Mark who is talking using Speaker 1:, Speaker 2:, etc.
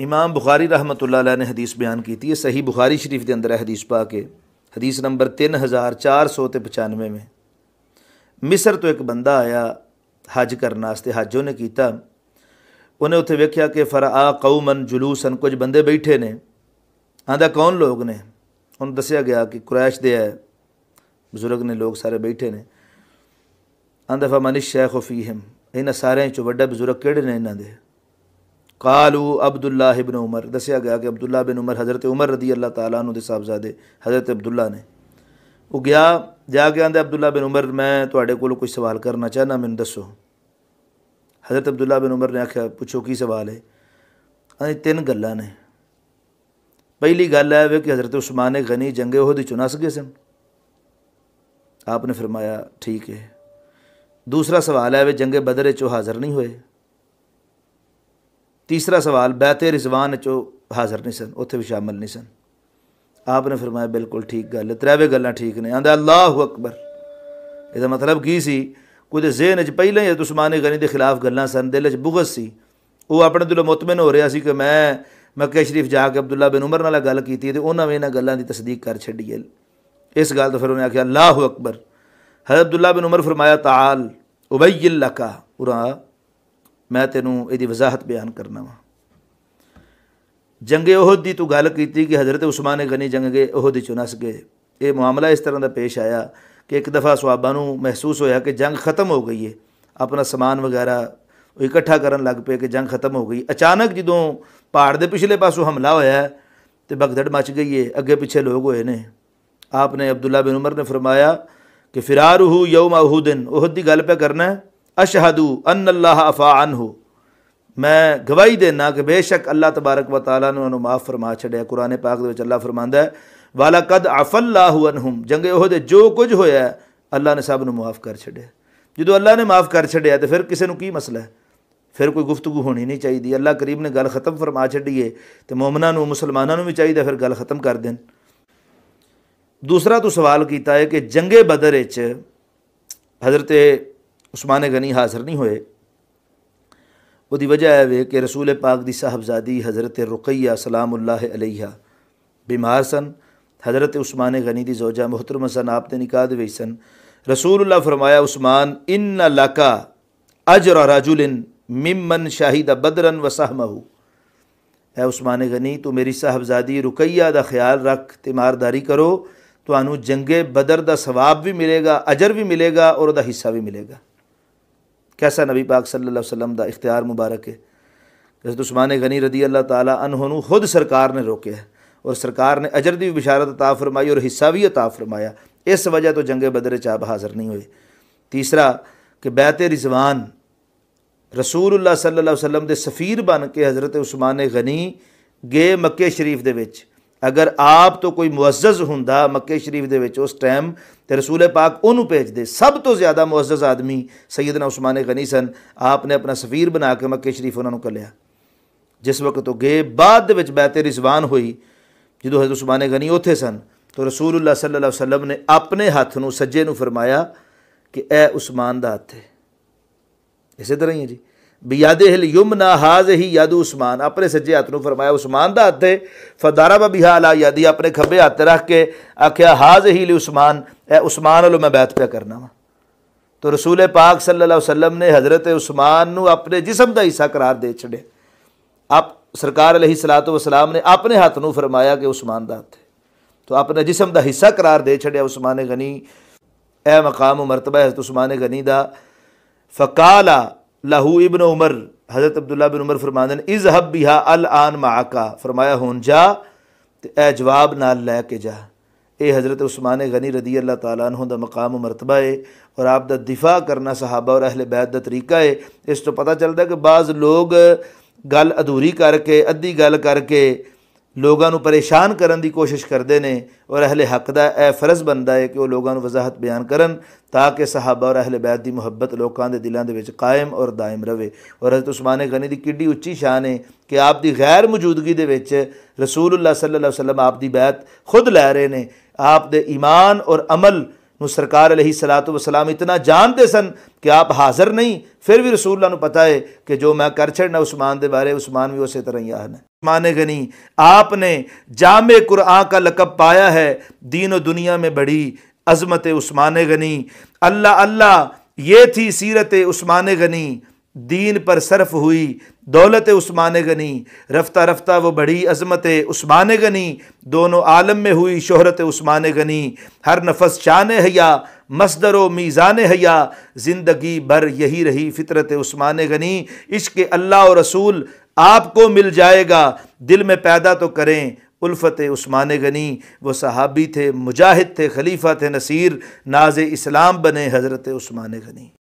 Speaker 1: इमाम बुखारी रहमत ने हदीस बयान की थी सही बुखारी शरीफ के अंदर है हदीस पा के हदीस नंबर तीन हज़ार चार सौ तो पचानवे में मिसर तो एक बंदा आया हज करने वास्ते हज उन्हें किया उन्हें उत्थे वेख्या कि आ कऊमन जुलूसन कुछ बंदे बैठे ने आंदा कौन लोग ने उन्हें दसिया गया कि कुरैश दे है बजुर्ग ने लोग सारे बैठे ने आंदा फमनिश शेख हिम इन्होंने सारे चो वा बजुर्ग कि ने इन्होंने कालू अब्दुल्ला बिन उमर दसया गया कि अब्दुल्ला बिन उमर हज़रत उमर रदी अल्लाह तला साहबजादे हज़रत अब्दुल्ला ने वो गया जाके आंदे अब्दुल्ला बिन उमर मैं थोड़े तो कोई सवाल करना चाहना मैं दसो हज़रत अब्दुल्ला बिन उमर ने आख्या पुछो की सवाल है अं तीन गल् ने पहली गल है वे कि हज़रत उस्मान गनी जंगे ओह दुनस सके सन आपने फरमाया ठीक है दूसरा सवाल है वे जंगे बदरे चो हाज़र नहीं हुए तीसरा सवाल बैते रिजवान चो हाजिर नहीं सन उत्थे भी शामिल नहीं सन आपने फरमाया बिल्कुल ठीक गल त्रैवे गल् ठीक ने आंदा अल्लाह अकबर यद मतलब की सी कुछ जेहन पहले ही उस्मान गनी के खिलाफ गल् सन दिल च बुगस से वह अपने दिलों मुतमिन हो रहा है कि मैं मक्के शरीफ जाके अब्दुल्ला बिन उमर नाला गल की तो उन्होंने इन्होंने गलों की तस्दीक कर छी है इस गल तो फिर उन्हें आख्या अल्लाह अकबर हज अब्दुल्ला बिन उमर फरमाया ताल उबई का उरा ਮੈਂ ਤੈਨੂੰ ਇਹਦੀ ਵਜ਼ਾਹਤ ਬਿਆਨ ਕਰਨਾ ਵਾ ਜੰਗੇ ਉਹਦ ਦੀ ਤੂੰ ਗੱਲ ਕੀਤੀ ਕਿ ਹਜ਼ਰਤ ਉਸਮਾਨ ਗਨੀ ਜੰਗੇ ਉਹਦ ਚ ਨਸ ਗਏ ਇਹ ਮਾਮਲਾ ਇਸ ਤਰ੍ਹਾਂ ਦਾ ਪੇਸ਼ ਆਇਆ ਕਿ ਇੱਕ ਦਫਾ ਸਵਾਬਾਂ ਨੂੰ ਮਹਿਸੂਸ ਹੋਇਆ ਕਿ ਜੰਗ ਖਤਮ ਹੋ ਗਈ ਹੈ ਆਪਣਾ ਸਮਾਨ ਵਗੈਰਾ ਉਹ ਇਕੱਠਾ ਕਰਨ ਲੱਗ ਪਏ ਕਿ ਜੰਗ ਖਤਮ ਹੋ ਗਈ ਅਚਾਨਕ ਜਦੋਂ ਪਹਾੜ ਦੇ ਪਿਛਲੇ ਪਾਸੋਂ ਹਮਲਾ ਹੋਇਆ ਤੇ ਬਗਦੜ ਮਚ ਗਈ ਹੈ ਅੱਗੇ ਪਿੱਛੇ ਲੋਕ ਹੋਏ ਨੇ ਆਪਨੇ ਅਬਦੁੱਲਾ ਬਿਨ ਉਮਰ ਨੇ ਫਰਮਾਇਆ ਕਿ ਫਿਰਾਰੁ ਯੌਮ ਉਹਦਨ ਉਹਦ ਦੀ ਗੱਲ ਪੇ ਕਰਨਾ ਹੈ अशहदू अन अल्लाह अफा हो मैं गवाही देना कि बेशक अल्लाह तबारक व तला ने उन्होंने माफ़ फरमा छड़े कुरने पाक अल्लाह फरमाद है वाला कद अनहुम जंगे ओह जो कुछ होया अल्लाह ने सबन माफ़ कर छड़े जो अल्लाह ने माफ़ कर छड़े तो फिर किसी की मसला है फिर कोई गुफ्तगु होनी नहीं चाहिए अल्लाह करीब ने गल खत्म फरमा है तो मोमना मुसलमानों भी चाहिए फिर गल खत्म कर दें दूसरा तो सवाल किया है कि जंगे बदर हज़रत उस्मान गनी हाजिर नहीं हुए वो वजह है वे कि रसूल पाक ਪਾਕ साहबजादी हज़रत रुकैया सलाम उल्लाह अलैहा बीमार सन हज़रत उस्मान गनी की जोजा मोहतरम सन आप निकाह दे सन रसूल फरमाया उस्मान इन लाका अजर राजुलिन मिमन शाहिद बदरन व सहमहू ए उस्मान गनी तू मेरी साहबजादी रुकैया का ख्याल रख तिमारदारी करो तो जंगे बदर का सवाब भी मिलेगा अजर भी मिलेगा और वह हिस्सा भी मिलेगा कैसा नबी पाक सल्ला वसलम का इख्तियार मुबारक है जैसे उस्मान गनी रदी अल्लाह ताली अनहोनू खुद सरकार ने रोके है और सरकार ने अजर की भी बिशारत अता फरमाई और हिस्सा भी अता फरमाया इस वजह तो जंगे बदर आप हाजिर नहीं हुए तीसरा कि बैत रिजवान रसूल अल्लाह सल्ला वसलम के सफ़ीर बन के हज़रत उस्मान गनी गए मक्के शरीफ के अगर आप तो कोई मुअज हों मके शरीफ के उस टाइम तो रसूल पाक उन्होंने दे सब तो ज़्यादा मुअज आदमी सैयदना उस्मान गनी सन आपने अपना सफीर बना के मके शरीफ उन्होंने कलिया जिस वक्त तो गए बाद बैते रिजवान हुई जो हजर उस्मान गनी उत्थे सन तो रसूल अल्लाह सल वसलम ने अपने हाथ न सज्जे फरमाया कि ए उस्मान का हथ है इस तरह ही है जी बियाद हिल युम ना हाज ही याद उस्मान अपने सज्जे हाथ में फरमाया उस्मान का हत्थ है फदारा बिहा ला यादी अपने खब्बे हाथ रख के आख्या हाज ही ली उस्मान ए उस्मान वालों मैं बैत पिया करना वा तो रसूल पाक सल्ला वसलम ने हज़रत उस्मान अपने जिसम का हिस्सा करार दे छे आप सरकार अलही सलात वसलाम ने अपने हाथ में फरमाया कि उस्मान का हथ है तो अपने जिसम का हिस्सा करार दे छड़िया उस्मान गनी ए मकाम मरतबा हजरत उस्मान गनी दा फ़काला लाहू इबन उमर हज़रत अब्दुल्ला बिन उमर फरमान इज हब बिहा अल आन माका फरमाया हूं जा तो ए जवाब न लैके जा ये हज़रत उस्मान गनी रदी अल्लाह तहों का मकाम मरतबा है और आपका दिफा करना सहाबा और अहले बैद का तरीका है इस तो पता चलता कि बाज़ लोग गल अधूरी करके अद्धी गल करके लोगों परेशान करने की कोशिश करते हैं और अहले हक का यह फर्ज़ बनता है कि वो लोगों को वजाहत बयान करन ताकि सहाबा और अहले बैत की मुहब्बत लोगों के दिलों के कायम और दायम रवे और हजरत उस्मान गनी की किडी उच्ची शान है कि आपकी गैर मौजूदगी रसूल अल्लाह सल वसलम आपकी बैत खुद लै रहे हैं आप दे ईमान और अमल सरकार अली सलात वसलाम इतना जानते सन कि आप हाजिर नहीं फिर भी रसूल पता है कि जो मैं कर छड़ना उस्मान के बारे उस्मान भी उस तरह ही आने मान गनी आपने जाम कुरआ का लकब पाया है दीन दुनिया में बड़ी अजमत उस्मान गनी अल्लाह अल्लाह ये थी सीरत उस्मान गनी दीन पर सरफ़ हुई दौलत उस्मान गनी रफ्ता रफ्ता वो बड़ी अजमत उस्मान गनी दोनों आलम में हुई शोहरत उस्मान गनी हर नफस शान हया मसदर व मीज़ान हया ज़िंदगी भर यही रही फितरत उस्मान गनी इश्क अल्लाह और रसूल आपको मिल जाएगा दिल में पैदा तो करें उल्फत उस्मान गनी वो सहाबी थे मुजाहिद थे खलीफा थे नसीर नाज इस्लाम बने हज़रत उस्मान गनी